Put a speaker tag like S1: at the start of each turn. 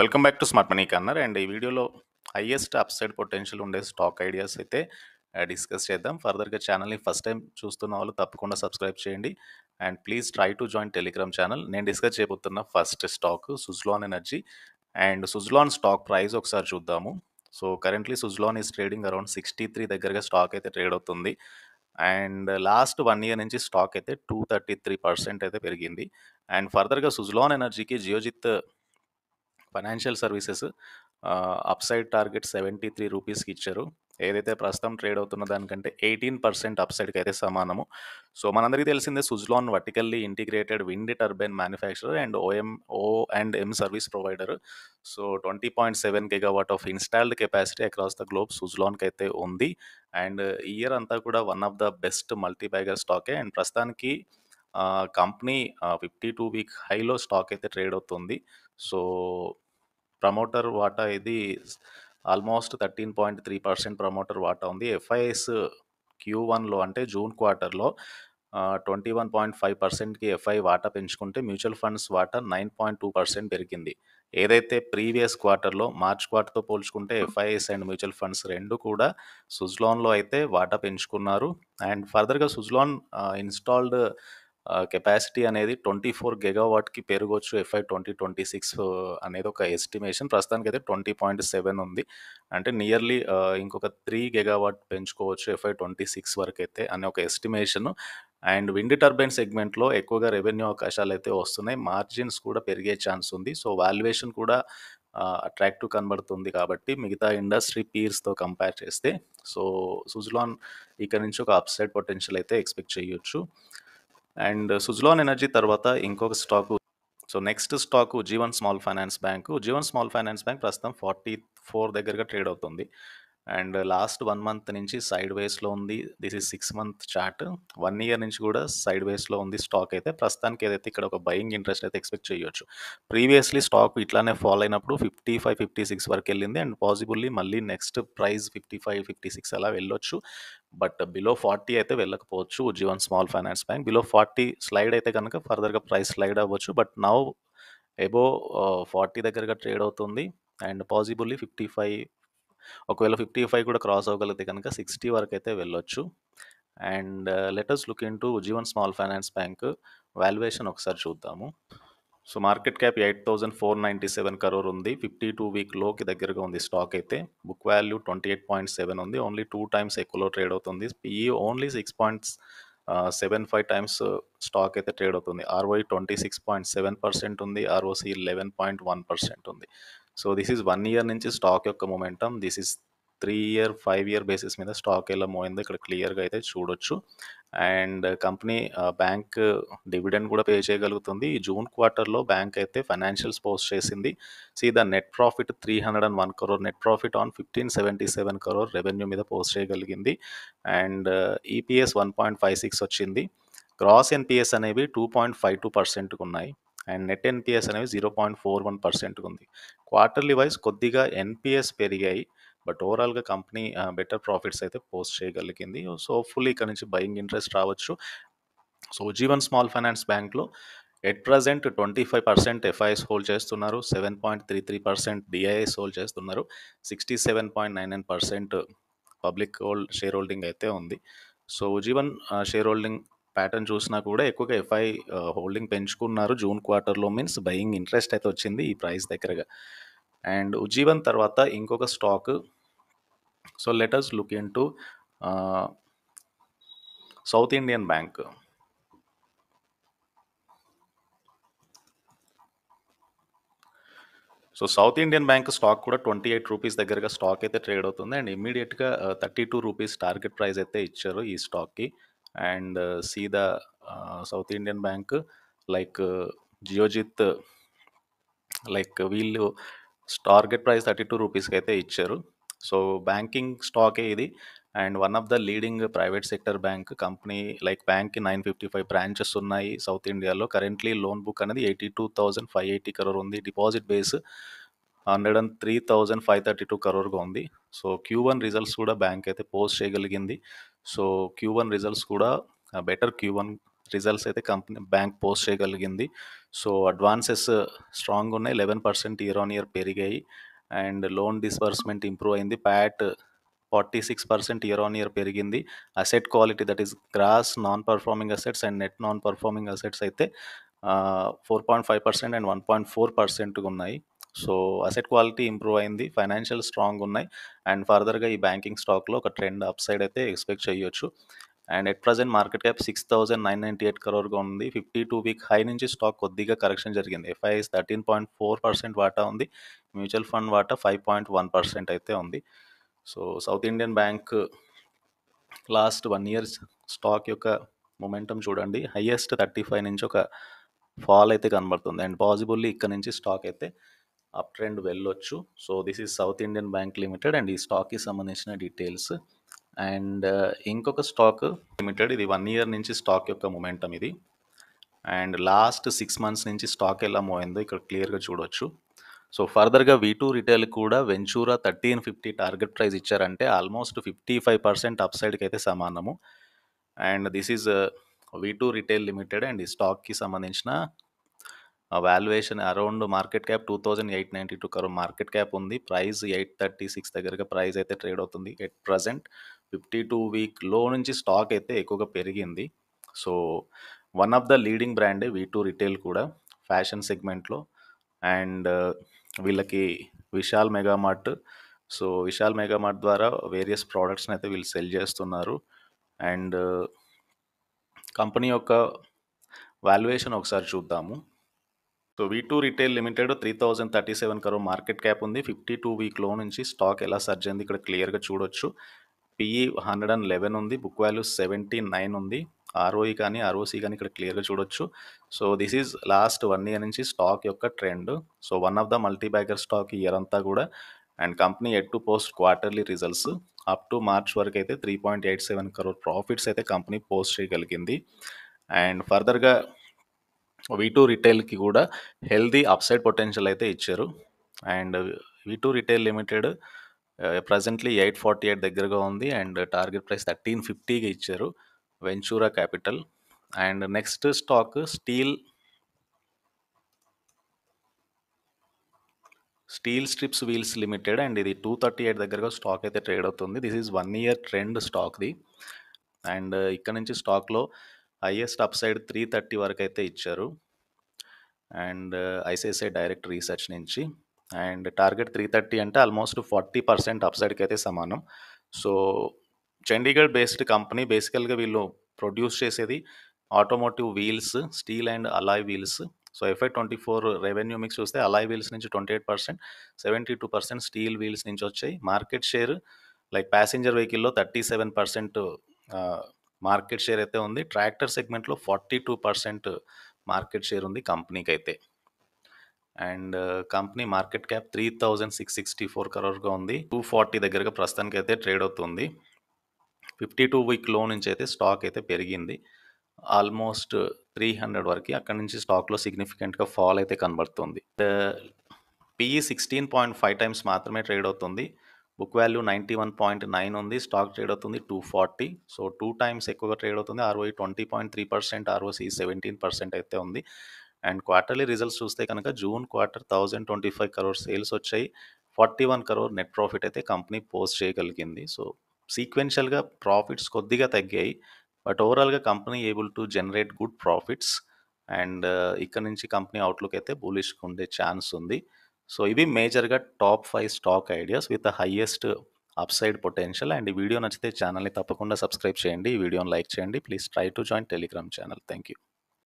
S1: welcome back to smart money corner and ఈ వీడియోలో highest upside potential ఉండే stock ideas అయితే డిస్కస్ uh, చేద్దాం ఫర్దర్గా ఛానల్ని ఫస్ట్ టైం చూస్తున్న వాళ్ళు తప్పకుండా సబ్స్క్రైబ్ చేయండి and please try to join Telegram channel నేను డిస్కస్ చేయబోతున్న first stock Suzlon energy and Suzlon stock price ఒకసారి చూద్దాము so currently Suzlon is trading around sixty three దగ్గరగా స్టాక్ అయితే ట్రేడ్ అవుతుంది అండ్ లాస్ట్ వన్ ఇయర్ నుంచి స్టాక్ అయితే టూ థర్టీ త్రీ పర్సెంట్ అయితే పెరిగింది అండ్ ఫర్దర్గా సుజ్లాన్ ఎనర్జీకి Geojit financial services upside target seventy three రూపీస్కి ఇచ్చారు ఏదైతే ప్రస్తుతం ట్రేడ్ అవుతున్న దానికంటే ఎయిటీన్ పర్సెంట్ అప్సైడ్కి అయితే సమానము సో మనందరికీ తెలిసిందే Suzlon vertically integrated wind turbine manufacturer and O M O and M service provider so twenty point seven gigawatt of installed capacity across the globe సుజ్లాన్కి అయితే ఉంది అండ్ ఇయర్ అంతా కూడా one of the best multibagger స్టాకే and ప్రస్తుతానికి company fifty two week హైలో stock అయితే trade అవుతుంది సో ప్రమోటర్ వాటా ఇది almost thirteen point three percent promoter వాటా ఉంది ఎఫ్ఐఎస్ క్యూ వన్లో అంటే జూన్ క్వార్టర్లో ట్వంటీ వన్ పాయింట్ ఫైవ్ పర్సెంట్కి ఎఫ్ఐ వాటా పెంచుకుంటే మ్యూచువల్ ఫండ్స్ వాటా నైన్ పాయింట్ టూ పర్సెంట్ పెరిగింది ఏదైతే ప్రీవియస్ క్వార్టర్లో మార్చ్ క్వార్టర్తో పోల్చుకుంటే ఎఫ్ఐఎస్ అండ్ మ్యూచువల్ ఫండ్స్ రెండు కూడా సుజ్లాన్లో అయితే వాటా పెంచుకున్నారు అండ్ ఫర్దర్గా సుజ్లాన్ ఇన్స్టాల్డ్ కెపాసిటీ అనేది ట్వంటీ ఫోర్ గెగావాట్కి పెరగవచ్చు ఎఫ్ఐ ట్వంటీ ట్వంటీ సిక్స్ అనేది ఒక ఎస్టిమేషన్ ప్రస్తుతానికి అయితే ట్వంటీ పాయింట్ సెవెన్ ఉంది అంటే నియర్లీ ఇంకొక త్రీ గెగావాట్ పెంచుకోవచ్చు ఎఫ్ఐ ట్వంటీ సిక్స్ వరకు అయితే అనే ఒక ఎస్టిమేషన్ అండ్ విండ్ టర్బైన్ సెగ్మెంట్లో ఎక్కువగా రెవెన్యూ అవకాశాలు అయితే వస్తున్నాయి మార్జిన్స్ కూడా పెరిగే ఛాన్స్ ఉంది సో వాల్యుయేషన్ కూడా అట్రాక్టివ్ కనబడుతుంది కాబట్టి మిగతా ఇండస్ట్రీ పీర్స్తో కంపేర్ చేస్తే సో సుజులాన్ ఇక్కడ నుంచి ఒక అప్సైడ్ పొటెన్షియల్ అయితే ఎక్స్పెక్ట్ చేయొచ్చు అండ్ సుజ్లాన్ ఎనర్జీ తర్వాత ఇంకొక stock so next stock Ujjivan small finance bank Ujjivan small finance bank ప్రస్తుతం ఫార్టీ ఫోర్ దగ్గరగా ట్రేడ్ అవుతుంది అండ్ లాస్ట్ వన్ మంత్ నుంచి సైడ్ వేస్లో ఉంది this is six month chart one year నుంచి కూడా సైడ్ వేస్లో ఉంది స్టాక్ అయితే ప్రస్తుతానికి ఏదైతే ఇక్కడ ఒక బయింగ్ ఇంట్రెస్ట్ అయితే ఎక్స్పెక్ట్ చేయొచ్చు ప్రీవియస్లీ స్టాక్ ఇట్లానే ఫాలో అయినప్పుడు ఫిఫ్టీ ఫైవ్ ఫిఫ్టీ సిక్స్ వరకు వెళ్ళింది అండ్ పాసిబుల్లీ మళ్ళీ next price fifty five fifty six అలా వెళ్ళొచ్చు బట్ బిలో ఫార్టీ అయితే వెళ్ళకపోవచ్చు Ujjivan small finance bank below forty slide అయితే కనుక ఫర్దర్గా ప్రైస్ స్లైడ్ అవ్వచ్చు బట్ నౌ ఎబో ఫార్టీ దగ్గరగా ట్రేడ్ అవుతుంది అండ్ పాసిబుల్లీ ఫిఫ్టీ ఫైవ్ ఒకవేళ ఫిఫ్టీ ఫైవ్ కూడా క్రాస్ అవ్వగలిగితే కనుక సిక్స్టీ వరకు అయితే వెళ్ళొచ్చు and let us look into Ujjivan small finance bank valuation ఒకసారి చూద్దాము so market cap eight thousand four ninety seven crore ఉంది ఫిఫ్టీ టూ వీక్ లోకి దగ్గరగా ఉంది స్టాక్ అయితే book value twenty eight point seven ఉంది ఓన్లీ టూ టైమ్స్ ఎక్కువలో ట్రేడ్ అవుతుంది ఈ only six points seven five times stock అయితే ట్రేడ్ అవుతుంది ROI twenty six point seven percent ఉంది ROC eleven point one percent ఉంది so this is one year నుంచి stock యొక్క momentum this is three year five year basis మీద stock ఎలా మోయిందో ఇక్కడ క్లియర్గా అయితే చూడొచ్చు అండ్ కంపెనీ బ్యాంక్ డివిడెండ్ కూడా పే చేయగలుగుతుంది జూన్ క్వార్టర్లో బ్యాంక్ అయితే ఫైనాన్షియల్స్ పోస్ట్ చేసింది see the net profit three hundred and one crore net profit on fifteen seventy seven crore revenue మీద పోస్ట్ చేయగలిగింది and EPS one point five six వచ్చింది gross NPAs అనేవి two point five two పర్సెంట్కి ఉన్నాయి and net NPAs అనేవి zero point four one పర్సెంట్గా ఉంది quarterly wise కొద్దిగా ఎన్పిఎస్ పెరిగాయి బట్ ఓవరాల్గా కంపెనీ బెటర్ ప్రాఫిట్స్ అయితే పోస్ట్ చేయగలిగింది సో హోప్ఫుల్లీ ఇక్కడ నుంచి బయింగ్ ఇంట్రెస్ట్ రావచ్చు సో జీవన్ స్మాల్ ఫైనాన్స్ బ్యాంక్లో at present twenty five percent FIs hold చేస్తున్నారు seven point three three percent DIs hold చేస్తున్నారు sixty seven point nine nine percent public hold shareholding అయితే ఉంది so Ujjivan shareholding pattern చూసినా కూడా ఎక్కువగా FI holding పెంచుకున్నారు June క్వార్టర్లో means buying interest అయితే వచ్చింది ఈ ప్రైస్ దగ్గరగా అండ్ ఉజ్జీవన్ తర్వాత ఇంకొక stock so let us look into South Indian Bank so South Indian Bank stock కూడా ట్వంటీ ఎయిట్ రూపీస్ దగ్గరగా స్టాక్ అయితే ట్రేడ్ అవుతుంది అండ్ ఇమీడియట్గా thirty two rupees target price అయితే ఇచ్చారు ఈ స్టాక్కి and see the South Indian Bank like Geojit like వీళ్ళు టార్గెట్ ప్రైస్ థర్టీ టూ రూపీస్కి అయితే ఇచ్చారు సో బ్యాంకింగ్ స్టాకే ఇది and one of the leading private sector bank company like బ్యాంక్కి నైన్ ఫిఫ్టీ ఫైవ్ బ్రాంచెస్ ఉన్నాయి సౌత్ ఇండియాలో కరెంట్లీ లోన్ బుక్ అనేది eighty two thousand five eighty crore ఉంది deposit base hundred and three thousand five thirty two కరోర్గా ఉంది so Q one results కూడా bank అయితే post చేయగలిగింది సో క్యూ వన్ రిజల్ట్స్ కూడా బెటర్ క్యూ వన్ రిజల్ట్స్ అయితే company bank post చేయగలిగింది so advances strong ఉన్నాయి eleven percent year on year పెరిగాయి అండ్ లోన్ డిస్బర్స్మెంట్ ఇంప్రూవ్ అయింది PAT forty six percent year on year పెరిగింది asset quality that is gross non performing assets and net non performing assets అయితే four point five percent and one point four పర్సెంట్గా ఉన్నాయి so asset quality improve అయింది financial strong ఉన్నాయి and ఫర్దర్గా ఈ banking స్టాక్లో ఒక ట్రెండ్ అప్ సైడ్ అయితే ఎక్స్పెక్ట్ చేయొచ్చు and at present market cap six thousand nine ninety eight కరోర్గా ఉంది ఫిఫ్టీ టూ వీక్ హై నుంచి స్టాక్ కొద్దిగా కరెక్షన్ జరిగింది FIs thirteen point four percent వాటా ఉంది మ్యూచువల్ ఫండ్ వాటా ఫైవ్ పాయింట్ వన్ పర్సెంట్ అయితే ఉంది so South Indian Bank last one years stock యొక్క మొమెంటం చూడండి హయ్యెస్ట్ థర్టీ ఫైవ్ నుంచి ఒక ఫాల్ అయితే కనబడుతుంది అండ్ పాసిబుల్లీ ఇక్కడ నుంచి స్టాక్ అయితే అప్ ట్రెండ్ వెళ్ళొచ్చు so this is South Indian Bank limited and ఈ స్టాక్కి సంబంధించిన డీటెయిల్స్ అండ్ uh, ఇంకొక స్టాక్ లిమిటెడ్ ఇది వన్ ఇయర్ నుంచి స్టాక్ యొక్క మొమెంటం ఇది అండ్ లాస్ట్ సిక్స్ మంత్స్ నుంచి స్టాక్ ఎలా మోయిందో ఇక్కడ క్లియర్గా చూడొచ్చు సో ఫర్దర్గా వీ టూ రిటైల్ కూడా Ventura thirteen fifty target price ఇచ్చారంటే almost fifty five percent up సైడ్కి అయితే సమానము and this is V two retail limited and ఈ స్టాక్కి సంబంధించిన ఆ valuation around market cap two thousand eight ninety two crore market cap ఉంది ప్రైస్ ఎయిట్ థర్టీ సిక్స్ దగ్గరగా ప్రైస్ అయితే ట్రేడ్ అవుతుంది at present fifty two week low నుంచి stock అయితే ఎక్కువగా పెరిగింది so one of the leading బ్రాండే వీ టూ రిటైల్ కూడా ఫ్యాషన్ సెగ్మెంట్లో అండ్ వీళ్ళకి Vishal Mega Mart so Vishal Mega Mart ద్వారా వేరియస్ ప్రోడక్ట్స్ని అయితే వీళ్ళు సెల్ చేస్తున్నారు అండ్ కంపెనీ uh, యొక్క వాల్యుయేషన్ ఒకసారి చూద్దాము so V two retail limited three thousand thirty seven crore market cap ఉంది ఫిఫ్టీ టూ వీక్లో నుంచి స్టాక్ ఎలా సర్జ్ అయింది ఇక్కడ క్లియర్గా చూడొచ్చు పిఈ హండ్రెడ్ అండ్ లెవెన్ ఉంది బుక్ వాల్యూ సెవెంటీ నైన్ ఉంది ఆర్ఓఈ కానీ ఆర్ఓసీ కానీ ఇక్కడ క్లియర్గా చూడొచ్చు so this is lost one year నుంచి స్టాక్ యొక్క trend so one of the multi bagger stock year అంతా కూడా and company at two post quarterly results up to March వరకు అయితే three point eight seven crore profits అయితే company post చేయగలిగింది and ఫర్దర్గా V two రిటైల్కి కూడా హెల్దీ అప్సైడ్ పొటెన్షియల్ అయితే ఇచ్చారు and V two retail limited presently eight forty eight దగ్గరగా ఉంది అండ్ టార్గెట్ ప్రైస్ థర్టీన్ ఫిఫ్టీకి ఇచ్చారు Ventura Capital and next stock steel steel strips wheels limited and ఇది టూ థర్టీ ఎయిట్ దగ్గరగా స్టాక్ అయితే trade అవుతుంది this is one year trend స్టాక్ది and ఇక్కడ నుంచి స్టాక్లో highest upside three thirty వరకు అయితే ఇచ్చారు and uh, ICICI direct research నుంచి అండ్ టార్గెట్ త్రీ థర్టీ అంటే ఆల్మోస్ట్ ఫార్టీ పర్సెంట్ అప్ సైడ్కి అయితే సమానం సో చండీగఢ్ బేస్డ్ కంపెనీ బేసికల్గా వీళ్ళు ప్రొడ్యూస్ చేసేది automotive wheels steel and alloy wheels so FY twenty four revenue mix చూస్తే అలాయ్ వీల్స్ నుంచి twenty eight percent seventy two percent steel wheels నుంచి వచ్చాయి మార్కెట్ షేర్ లైక్ ప్యాసింజర్ వెహికల్లో thirty seven percent uh, market share అయితే ఉంది tractor సెగ్మెంట్లో forty two percent market share ఉంది కంపెనీకి అయితే and company market cap three thousand six sixty four కరోర్గా ఉంది టూ ఫార్టీ దగ్గరగా ప్రస్తుతానికి అయితే ట్రేడ్ అవుతుంది ఫిఫ్టీ టూ వీక్ లో నుంచి అయితే స్టాక్ అయితే పెరిగింది ఆల్మోస్ట్ త్రీ హండ్రెడ్ వరకు అక్కడ నుంచి స్టాక్లో సిగ్నిఫికెంట్గా ఫాల్ అయితే కనబడుతుంది PE sixteen point five times మాత్రమే ట్రేడ్ అవుతుంది book value ninety one point nine ఉంది స్టాక్ ట్రేడ్ అవుతుంది two forty so two times ఎక్కువగా ట్రేడ్ అవుతుంది ROE twenty point three percent ROCE seventeen percent అయితే ఉంది అండ్ క్వార్టర్లీ రిజల్ట్స్ చూస్తే కనుక June quarter thousand twenty five crore sales వచ్చాయి forty one crore net profit అయితే కంపెనీ పోస్ట్ చేయగలిగింది సో సీక్వెన్షియల్గా ప్రాఫిట్స్ కొద్దిగా తగ్గాయి బట్ ఓవరాల్గా company able to generate good profits and ఇక్కడ నుంచి కంపెనీ అవుట్లుక్ అయితే బులిష్గా ఉండే ఛాన్స్ ఉంది సో ఇవి మేజర్గా top five stock ideas with the highest upside potential and ఈ వీడియో నచ్చితే ఛానల్ని తప్పకుండా సబ్స్క్రైబ్ చేయండి ఈ వీడియోని లైక్ చేయండి please try to join Telegram channel thank you